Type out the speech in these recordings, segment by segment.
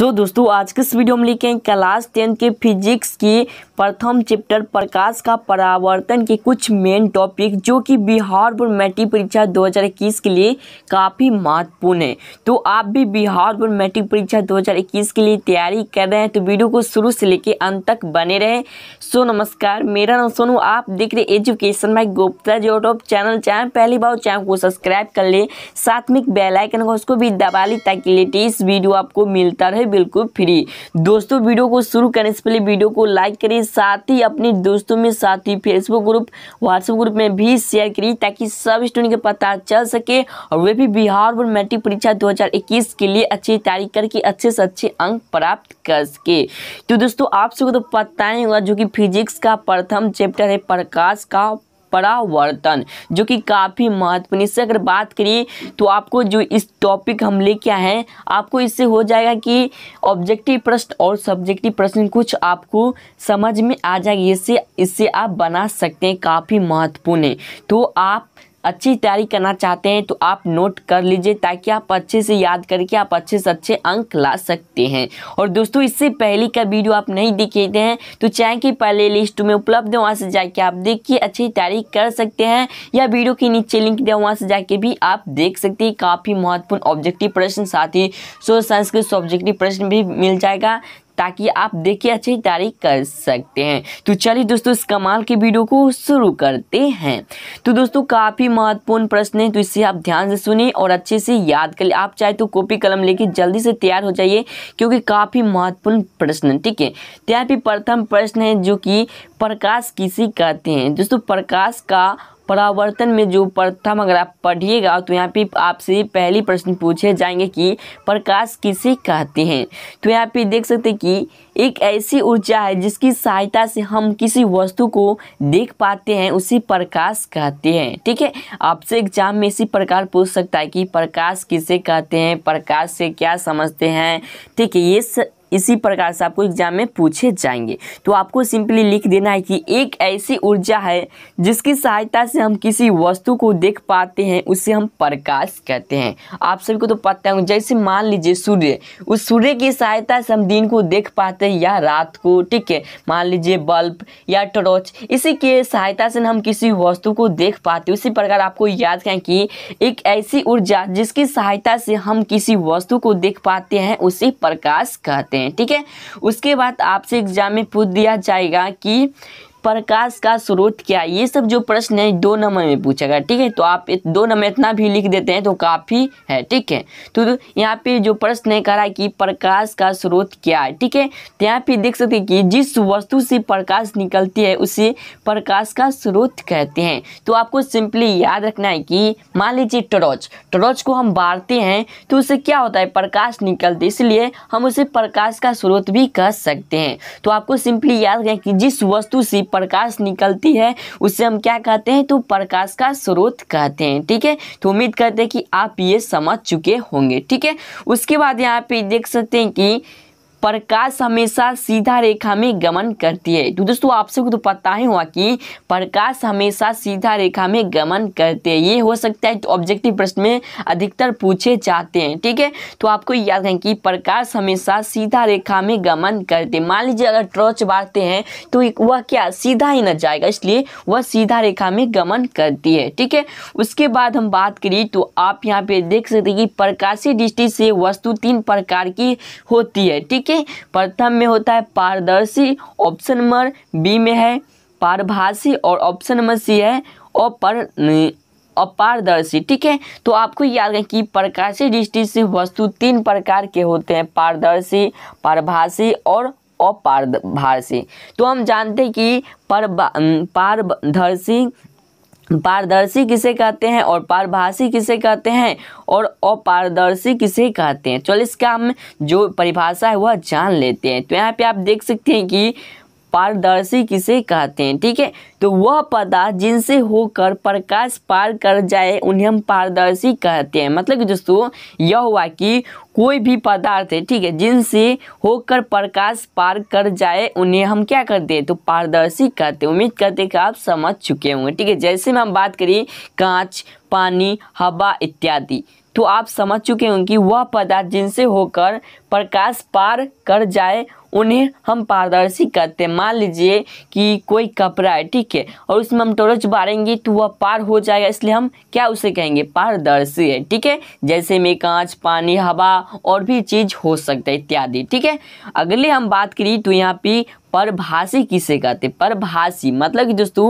सो so, दोस्तों आज के इस वीडियो में लिखे हैं क्लास टेंथ के फिजिक्स की प्रथम चैप्टर प्रकाश का परावर्तन के कुछ मेन टॉपिक जो कि बिहार बोर्ड मैट्रिक परीक्षा 2021 के लिए काफ़ी महत्वपूर्ण है तो आप भी बिहार बोर्ड मैट्रिक परीक्षा 2021 के लिए तैयारी कर रहे हैं तो वीडियो को शुरू से लेकर अंत तक बने रहें सो नमस्कार मेरा नाम सोनू आप देख रहे एजुकेशन माई गुप्ता जो यूट्यूब चैनल चैनल पहली बार चैनल को सब्सक्राइब कर ले साथ में बेलाइकन को उसको भी दबा ली ताकि लेटेस्ट वीडियो आपको मिलता रहे बिल्कुल फ्री दोस्तों वीडियो को शुरू करने से पहले वीडियो को लाइक करिए साथ ही अपने दोस्तों में साथ ही फेसबुक ग्रुप व्हाट्सएप ग्रुप में भी शेयर करिए ताकि सब स्टूडेंट का पता चल सके और वे भी बिहार बोर्ड मैट्रिक परीक्षा दो के लिए अच्छी तैयारी करके अच्छे से अच्छे अंक प्राप्त कर सके तो दोस्तों आप सबको तो पता ही होगा जो कि फिजिक्स का प्रथम चैप्टर है प्रकाश का परावर्तन जो कि काफ़ी महत्वपूर्ण इससे अगर बात करिए तो आपको जो इस टॉपिक हम ले क्या है आपको इससे हो जाएगा कि ऑब्जेक्टिव प्रश्न और सब्जेक्टिव प्रश्न कुछ आपको समझ में आ जाएगी इससे इससे आप बना सकते हैं काफ़ी महत्वपूर्ण है तो आप अच्छी तैयारी करना चाहते हैं तो आप नोट कर लीजिए ताकि आप अच्छे से याद करके आप अच्छे से अच्छे अंक ला सकते हैं और दोस्तों इससे पहले का वीडियो आप नहीं देखे हैं तो चाहे कि पहले लिस्ट में उपलब्ध है वहाँ से जाके आप देखिए अच्छी तैयारी कर सकते हैं या वीडियो के नीचे लिंक दें वहाँ से जाके भी आप देख सकते हैं काफ़ी महत्वपूर्ण ऑब्जेक्टिव प्रश्न साथ ही सो संस्कृत ऑब्जेक्टिव प्रश्न भी मिल जाएगा ताकि आप देखिए अच्छी तारीख कर सकते हैं तो चलिए दोस्तों इस कमाल के वीडियो को शुरू करते हैं तो दोस्तों काफ़ी महत्वपूर्ण प्रश्न है तो इसे आप ध्यान से सुनिए और अच्छे से याद कर आप चाहे तो कॉपी कलम लेके जल्दी से तैयार हो जाइए क्योंकि काफ़ी महत्वपूर्ण प्रश्न ठीक है तैयार तो भी प्रथम प्रश्न है जो कि प्रकाश किसी कहते हैं दोस्तों प्रकाश का परावर्तन में जो प्रथम अगर आप पढ़िएगा तो यहाँ पे आपसे पहली प्रश्न पूछे जाएंगे कि प्रकाश किसे कहते हैं तो यहाँ पे देख सकते हैं कि एक ऐसी ऊर्जा है जिसकी सहायता से हम किसी वस्तु को देख पाते हैं उसे प्रकाश कहते हैं ठीक है आपसे एग्जाम में इसी प्रकार पूछ सकता है कि प्रकाश किसे कहते हैं प्रकाश से क्या समझते हैं ठीक है ये स... इसी प्रकार से आपको एग्जाम में पूछे जाएंगे तो आपको सिंपली लिख देना है कि एक ऐसी ऊर्जा है जिसकी सहायता से हम किसी वस्तु को देख पाते हैं उसे हम प्रकाश कहते हैं आप सभी को तो पता है जैसे मान लीजिए सूर्य उस सूर्य की सहायता से हम दिन को देख पाते हैं या रात को ठीक है मान लीजिए बल्ब या टॉर्च इसी के सहायता से हम किसी वस्तु को देख पाते उसी प्रकार आपको याद करें कि एक ऐसी ऊर्जा जिसकी सहायता से हम किसी वस्तु को देख पाते हैं उसे प्रकाश कहते हैं हैं ठीक है उसके बाद आपसे एग्जाम में पूछ दिया जाएगा कि प्रकाश का स्रोत क्या है ये सब जो प्रश्न है दो नंबर में पूछा गया ठीक है तो आप दो नंबर इतना भी लिख देते हैं तो काफ़ी है ठीक है तो, तो यहाँ पे जो प्रश्न है कह रहा है कि प्रकाश का स्रोत क्या है ठीक है तो यहाँ पे देख सकते हैं कि जिस वस्तु से प्रकाश निकलती है उसे प्रकाश का स्रोत कहते हैं तो आपको सिंपली याद रखना है कि मान लीजिए टॉर्च टॉर्च को हम बारते हैं तो उससे क्या होता है प्रकाश निकलते इसलिए हम उसे प्रकाश का स्रोत भी कह सकते हैं तो आपको सिंपली याद रखें कि जिस वस्तु से प्रकाश निकलती है उसे हम क्या कहते हैं तो प्रकाश का स्रोत कहते हैं ठीक है तो उम्मीद करते हैं कि आप ये समझ चुके होंगे ठीक है उसके बाद यहाँ पे देख सकते हैं कि प्रकाश हमेशा सीधा रेखा में गमन करती है तो दोस्तों आप सबको तो पता ही हुआ कि प्रकाश हमेशा सीधा रेखा में गमन करते हैं ये हो सकता है ऑब्जेक्टिव प्रश्न में अधिकतर पूछे जाते हैं ठीक है तो आपको याद रखें कि प्रकाश हमेशा सीधा रेखा में गमन करते हैं मान लीजिए अगर ट्रॉच बांटते हैं तो वह क्या सीधा ही न जाएगा इसलिए वह सीधा रेखा में गमन करती है ठीक है उसके बाद हम बात करिए तो आप यहाँ पे देख सकते हैं कि प्रकाशीय दृष्टि से वस्तु तीन प्रकार की होती है ठीक है ओके प्रथम में होता है पारदर्शी ऑप्शन नंबर बी में है पारभाषी और ऑप्शन नंबर सी है और पर अपारदर्शी ठीक है तो आपको याद रखें कि प्रकाशी दृष्टि से वस्तु तीन प्रकार के होते हैं पारदर्शी पारभाषी और अपारदर्शी तो हम जानते हैं कि पर पारदर्शी पारदर्शी किसे कहते हैं और पारभाषी किसे कहते हैं और अपारदर्शी किसे कहते हैं चलो इसका हम जो परिभाषा है वह जान लेते हैं तो यहाँ पे आप देख सकते हैं कि पारदर्शी किसे कहते हैं ठीक है तो वह पदार्थ जिनसे होकर प्रकाश पार कर जाए उन्हें हम पारदर्शी कहते हैं मतलब कि दोस्तों यह हुआ कि कोई भी पदार्थ है ठीक है जिनसे होकर प्रकाश पार कर जाए उन्हें हम क्या करते हैं तो पारदर्शी कहते हैं उम्मीद करते हैं कि आप समझ चुके होंगे ठीक है जैसे में हम बात करें कांच पानी हवा इत्यादि तो आप समझ चुके होंगे कि वह पदार्थ जिनसे होकर प्रकाश पार कर जाए उन्हें हम पारदर्शी करते हैं मान लीजिए कि कोई कपड़ा है ठीक है और उसमें हम टोरच बारेंगे तो वह पार हो जाएगा इसलिए हम क्या उसे कहेंगे पारदर्शी है ठीक है जैसे में कांच पानी हवा और भी चीज़ हो सकता है इत्यादि ठीक है अगले हम बात करिए तो यहाँ पे परभाषी किसे कहते हैं परभाषी मतलब कि दोस्तों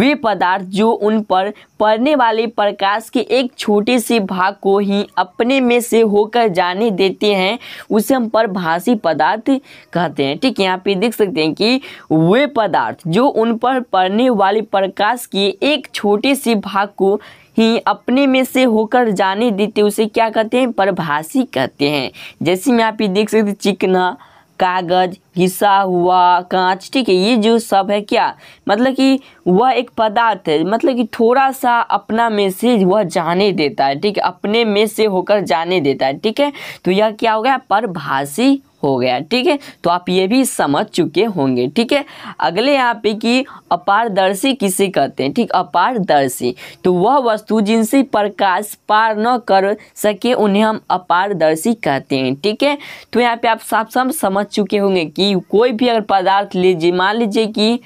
वे पदार्थ जो उन पर पड़ने वाले प्रकाश के एक छोटे से भाग को ही अपने में से होकर जाने देते हैं उसे हम परभाषी पदार्थ पदार्थ कहते हैं ठीक है यहाँ पे देख सकते हैं कि वे पदार्थ जो उन पर पड़ने वाले प्रकाश की एक छोटे से भाग को ही अपने में से होकर जाने देते उसे क्या कहते हैं परभाषी कहते हैं जैसे मैं आप ये देख सकते चिकना कागज घिसा हुआ कांच ठीक है ये जो सब है क्या मतलब कि वह एक पदार्थ है मतलब कि थोड़ा सा अपना में से वह जाने देता है ठीक है अपने में से होकर जाने देता है ठीक है तो यह क्या हो गया परभाषी हो गया ठीक है तो आप ये भी समझ चुके होंगे ठीक है अगले यहाँ पे कि अपारदर्शी किसे कहते हैं ठीक अपारदर्शी तो वह वस्तु जिनसे प्रकाश पार न कर सके उन्हें हम अपारदर्शी कहते हैं ठीक है तो यहाँ पे आप साफ साफ समझ चुके होंगे कि कोई भी अगर पदार्थ लीजिए मान लीजिए कि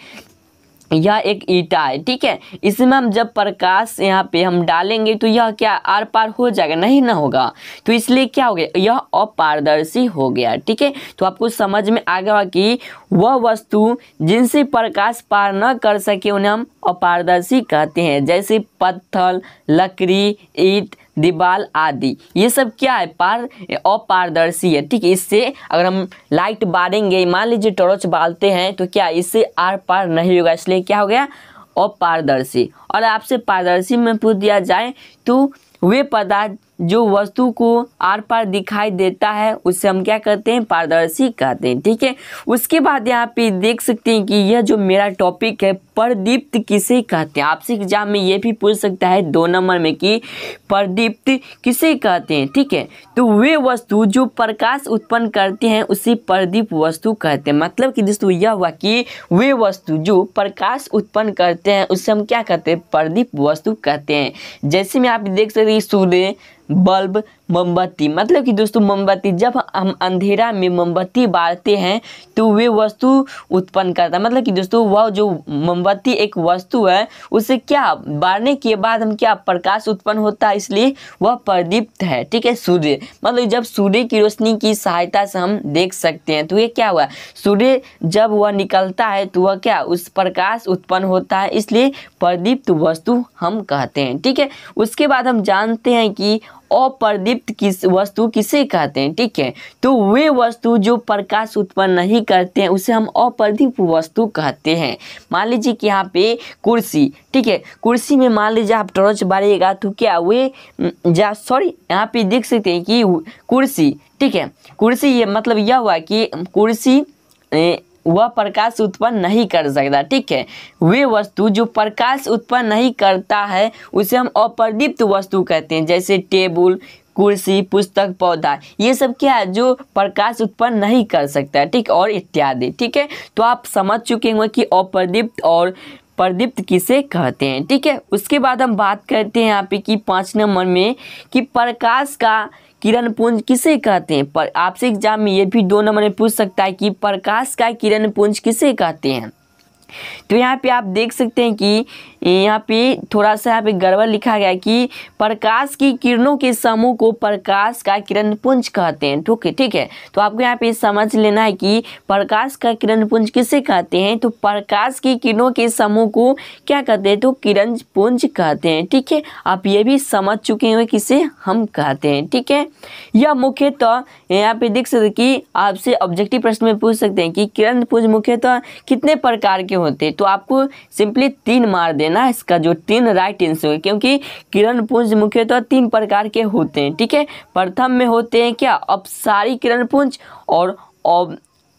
यह एक ईटा है ठीक है इसमें हम जब प्रकाश यहाँ पे हम डालेंगे तो यह क्या आर पार हो जाएगा नहीं ना होगा तो इसलिए क्या हो गया यह अपारदर्शी हो गया ठीक है तो आपको समझ में आ गया कि वह वस्तु जिनसे प्रकाश पार न कर सके उन्हें हम अपारदर्शी कहते हैं जैसे पत्थर लकड़ी ईट दीवाल आदि ये सब क्या है पार अपारदर्शी है ठीक है इससे अगर हम लाइट बारेंगे मान लीजिए टॉर्च बालते हैं तो क्या इससे आर पार नहीं होगा इसलिए क्या हो गया अपारदर्शी और आपसे पारदर्शी में पूछ दिया जाए तो वे पदार्थ जो वस्तु को आर पार दिखाई देता है उसे हम क्या कहते हैं पारदर्शी कहते हैं ठीक है उसके बाद यहाँ पे देख सकते हैं कि यह जो मेरा टॉपिक है प्रदीप्त किसे कहते हैं आपसे एग्जाम में ये भी पूछ सकता है दो नंबर में कि प्रदीप्त किसे कहते हैं ठीक है तो वे वस्तु जो प्रकाश उत्पन्न करते हैं उसे प्रदीप वस्तु कहते हैं मतलब कि दोस्तों यह हुआ कि वे वस्तु जो प्रकाश उत्पन्न करते हैं उसे हम क्या कहते हैं प्रदीप वस्तु कहते हैं जैसे में आप देख सकते हैं सूर्य बल्ब मोमबत्ती मतलब कि दोस्तों मोमबत्ती जब हम अंधेरा में मोमबत्ती बालते हैं तो वे वस्तु उत्पन्न करता है मतलब कि दोस्तों वह जो मोमबत्ती एक वस्तु है उसे क्या बारने के बाद हम क्या प्रकाश उत्पन्न होता है इसलिए वह प्रदीप्त है ठीक है सूर्य मतलब जब सूर्य की रोशनी की सहायता से हम देख सकते हैं तो ये क्या हुआ सूर्य जब वह निकलता है तो वह क्या उस प्रकाश उत्पन्न होता है इसलिए प्रदीप्त वस्तु हम कहते हैं ठीक है उसके बाद हम जानते हैं कि अप्रदीप्त किस वस्तु किसे कहते हैं ठीक है तो वे वस्तु जो प्रकाश उत्पन्न नहीं करते हैं उसे हम अप्रदीप वस्तु कहते हैं मान लीजिए कि यहाँ पे कुर्सी ठीक है कुर्सी में मान लीजिए आप टॉर्च बारिएगा तो क्या वे जा सॉरी यहाँ पे देख सकते हैं कि कुर्सी ठीक है कुर्सी ये मतलब यह हुआ कि कुर्सी ए, वह प्रकाश उत्पन्न नहीं कर सकता ठीक है वे वस्तु जो प्रकाश उत्पन्न नहीं करता है उसे हम अप्रदीप्त वस्तु कहते हैं जैसे टेबल कुर्सी पुस्तक पौधा ये सब क्या है जो प्रकाश उत्पन्न नहीं कर सकता ठीक और इत्यादि ठीक है तो आप समझ चुके होंगे कि अप्रदीप्त और प्रदीप्त किसे कहते हैं ठीक है उसके बाद हम बात करते हैं यहाँ पे कि पाँच नंबर में कि प्रकाश का किरण पुंज किसे कहते हैं पर आपसे एग्जाम में ये भी दो नंबर में पूछ सकता है कि प्रकाश का किरण पुंज किसे कहते हैं तो यहाँ पे आप देख सकते हैं कि यहाँ पे थोड़ा सा यहाँ पे गड़बड़ लिखा गया कि प्रकाश की किरणों के समूह को प्रकाश का किरण पुंज कहते हैं ठीक है ठीक है तो आपको यहाँ पे समझ लेना है कि प्रकाश का किरण पुंज किसे कहते हैं तो प्रकाश की किरणों के समूह को क्या कहते हैं तो किरण पुंज कहते हैं ठीक है आप ये भी समझ चुके हुए किसे हम कहते हैं ठीक है यह मुख्यतः तो यहाँ पे देख सकते कि आपसे ऑब्जेक्टिव प्रश्न में पूछ सकते हैं कि किरण पुंज मुख्यतः कितने प्रकार के होते हैं तो आपको सिंपली तीन मार देना इसका जो तीन राइट आंसर है क्योंकि किरण पुंज मुख्यतः तो तीन प्रकार के होते हैं ठीक है प्रथम में होते हैं क्या अपसारी किरण पुंज और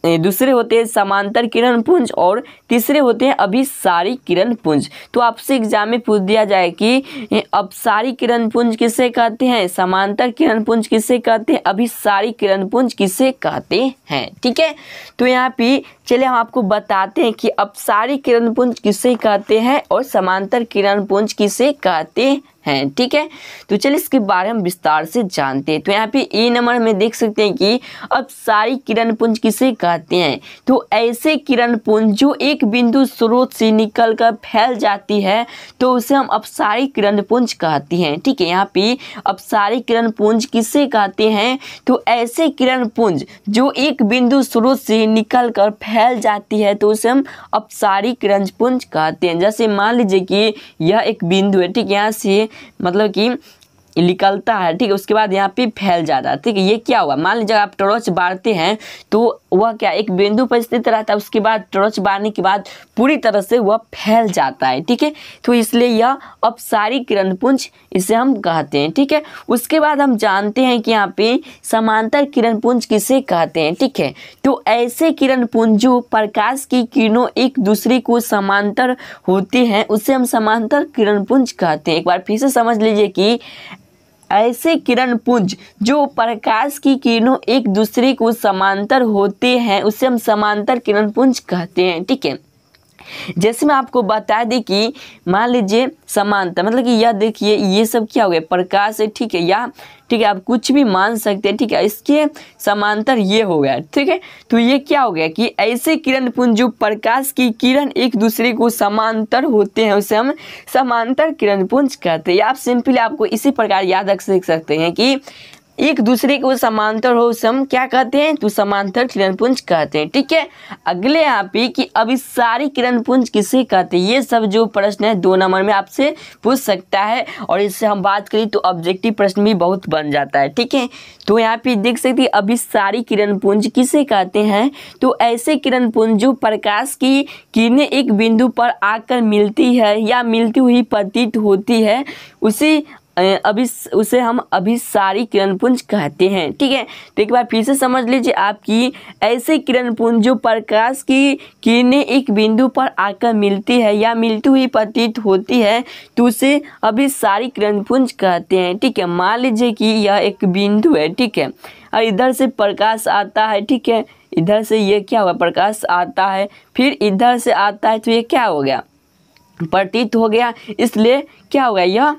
दूसरे होते हैं समांतर किरण पुंज और तीसरे होते हैं अभिसारी किरण पुंज तो आपसे एग्जाम में पूछ दिया जाए कि अपसारी किरण पुंज किसे कहते हैं समांतर किरण पुंज किसे कहते हैं अभिसारी किरण पुंज किसे कहते हैं ठीक है तो यहाँ पे चलिए हम आपको बताते हैं कि अपसारी किरण पुंज किसे कहते हैं और समांतर किरण पुंज किसे कहते हैं ठीक है तो चलिए इसके बारे में विस्तार से जानते हैं तो यहाँ पे ए नंबर में देख सकते हैं कि सारी किरण पुंज किसे कहते हैं तो ऐसे किरण पुंज जो एक बिंदु स्रोत से निकल कर फैल जाती है तो उसे हम अपसारी किरण पुंज कहते हैं ठीक है यहाँ पे अपसारी किरण पुंज किसे कहते हैं तो ऐसे किरण पुंज जो एक बिंदु स्रोत से निकल कर फैल जाती है तो उसे हम अपसारी किरण पुंज कहते हैं जैसे मान लीजिए कि यह एक बिंदु है ठीक है यहाँ से मतलब कि निकलता है ठीक है उसके बाद यहाँ पे फैल जाता है ठीक है ये क्या हुआ मान लीजिए आप टॉर्च बारते हैं तो वह क्या एक बिंदु पर स्थित रहता है उसके बाद टॉर्च बारने के बाद पूरी तरह से वह फैल जाता है ठीक है तो इसलिए यह अपसारी किरणपुंज इसे हम कहते हैं ठीक है उसके बाद हम जानते हैं कि यहाँ पे समांतर किरण पुंज किसे कहते हैं ठीक है तो ऐसे किरण जो प्रकाश की किरणों एक दूसरे को समांतर होते हैं उसे हम समांतर किरणपुंज कहते हैं एक बार फिर से समझ लीजिए कि ऐसे किरण पुंज जो प्रकाश की किरणों एक दूसरे को समांतर होते हैं उसे हम समांतर किरण पुंज कहते हैं ठीक है जैसे मैं आपको बता दें कि मान लीजिए समानता मतलब कि यह देखिए ये सब क्या हो गया प्रकाश है ठीक है या ठीक है आप कुछ भी मान सकते हैं ठीक है इसके समांतर ये हो गया ठीक है तो ये क्या हो गया कि ऐसे किरण पुंज जो प्रकाश की किरण एक दूसरे को समांतर होते हैं उसे हम समांतर किरण पुंज कहते हैं आप सिंपली आपको इसी प्रकार याद रख सकते हैं कि एक दूसरे को समांतर हो सम क्या कहते हैं तो समांतर किरणपुंज कहते हैं ठीक है अगले यहाँ पे कि अभी सारी किरण पुंज किसे कहते हैं ये सब जो प्रश्न है दो नंबर में आपसे पूछ सकता है और इससे हम बात करें तो ऑब्जेक्टिव प्रश्न भी बहुत बन जाता है ठीक है तो यहाँ पे देख सकते हैं अभी सारी किरण पुंज किसे कहते हैं तो ऐसे किरणपुंज जो प्रकाश की किरणें एक बिंदु पर आकर मिलती है या मिलती हुई प्रतीत होती है उसी अभी उसे हम अभिसारी किरण पुंज कहते हैं ठीक है तो एक बार फिर से समझ लीजिए आपकी ऐसे किरण पुंज जो प्रकाश की किरणें एक बिंदु पर आकर मिलती है या मिलती हुई प्रतीत होती है तो उसे अभिसारी किरण पुंज कहते हैं ठीक है मान लीजिए कि यह एक बिंदु है ठीक है और इधर से प्रकाश आता है ठीक है इधर से ये क्या हुआ प्रकाश आता है फिर इधर से आता है तो ये क्या हो गया प्रतीत हो गया इसलिए क्या हो गया यह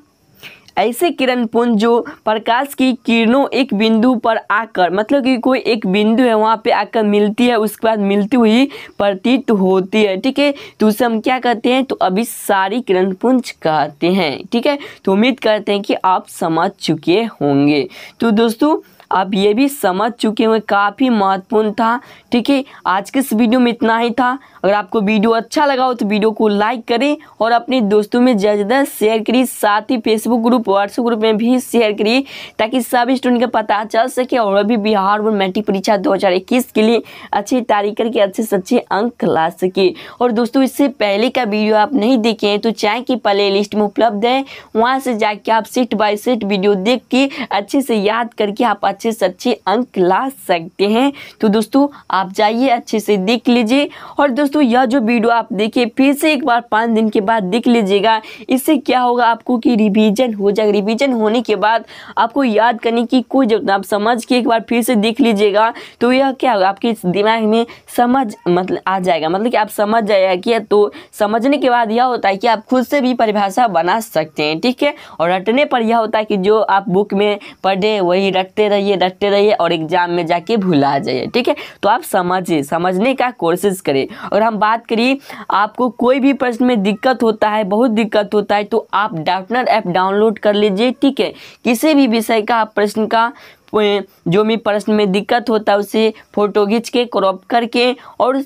ऐसे किरण पुंज जो प्रकाश की किरणों एक बिंदु पर आकर मतलब कि कोई एक बिंदु है वहाँ पे आकर मिलती है उसके बाद मिलती हुई प्रतीत होती है ठीक है तो उसे हम क्या कहते हैं तो अभी सारी किरण पुंज कहते हैं ठीक है तो उम्मीद करते हैं कि आप समझ चुके होंगे तो दोस्तों आप ये भी समझ चुके हुए काफ़ी महत्वपूर्ण था ठीक है आज के इस वीडियो में इतना ही था अगर आपको वीडियो अच्छा लगा हो तो वीडियो को लाइक करें और अपने दोस्तों में ज़्यादा शेयर करिए साथ ही फेसबुक ग्रुप व्हाट्सएप ग्रुप में भी शेयर करिए ताकि सब स्टूडेंट का पता चल सके और अभी बिहार बोर्ड मैट्रिक परीक्षा दो के लिए अच्छी तारीख करके अच्छे से अच्छे अंक ला सके और दोस्तों इससे पहले का वीडियो आप नहीं देखे हैं तो चाय की प्ले लिस्ट में उपलब्ध है वहाँ से जाके आप सेट बाय सेट वीडियो देख के अच्छे से याद करके आप अच्छे से अच्छे अंक ला सकते हैं तो दोस्तों आप जाइए अच्छे से देख लीजिए और दोस्तों यह जो वीडियो आप देखिए फिर से एक बार पाँच दिन के बाद देख लीजिएगा इससे क्या होगा आपको कि रिविजन हो जाएगा रिविजन होने के बाद आपको याद करने की कोई जरूरत आप समझ के एक बार फिर से देख लीजिएगा तो यह क्या होगा आपके दिमाग में समझ मतलब आ जाएगा मतलब कि आप समझ जाएगा कि तो समझने के बाद यह होता है कि आप खुद से भी परिभाषा बना सकते हैं ठीक है और रटने पर यह होता है कि जो आप बुक में पढ़े वही रटते रहिए रहिए डटते रहिए और एग्जाम में जाके भुला जाइए ठीक है तो आप समझिए समझने का कोशिश करिए और हम बात करिए आपको कोई भी प्रश्न में दिक्कत होता है बहुत दिक्कत होता है तो आप डाउटनर ऐप डाउनलोड कर लीजिए ठीक है किसी भी विषय का प्रश्न का जो भी प्रश्न में दिक्कत होता है उसे फोटो खींच के क्रॉप करके और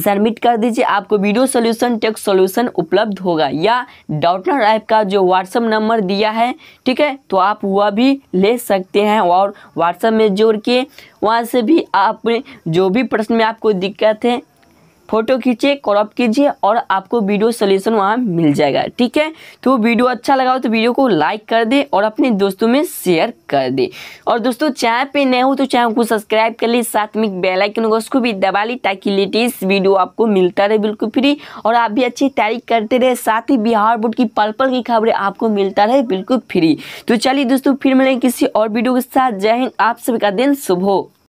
सबमिट कर दीजिए आपको वीडियो सॉल्यूशन टेक्स्ट सॉल्यूशन उपलब्ध होगा या डाउटनर ऐप का जो व्हाट्सअप नंबर दिया है ठीक है तो आप वह भी ले सकते हैं और व्हाट्सअप में जोड़ के वहाँ से भी आप जो भी प्रश्न में आपको दिक्कत है फोटो खींचिए क्रॉप कीजिए और आपको वीडियो सोल्यूशन वहाँ मिल जाएगा ठीक है तो वीडियो अच्छा लगा हो तो वीडियो को लाइक कर दे और अपने दोस्तों में शेयर कर दे और दोस्तों चैनल पे नए हो तो चैनल को सब्सक्राइब कर ली साथ में बेल आइकन होगा उसको भी दबा ली ताकि लेटेस्ट वीडियो आपको मिलता रहे बिल्कुल फ्री और आप भी अच्छी तैयारी करते रहे साथ ही बिहार बोर्ड की पल पल की खबरें आपको मिलता रहे बिल्कुल फ्री तो चलिए दोस्तों फिर मिलेंगे किसी और वीडियो के साथ जय हिंद आप सभी का दिन शुभ हो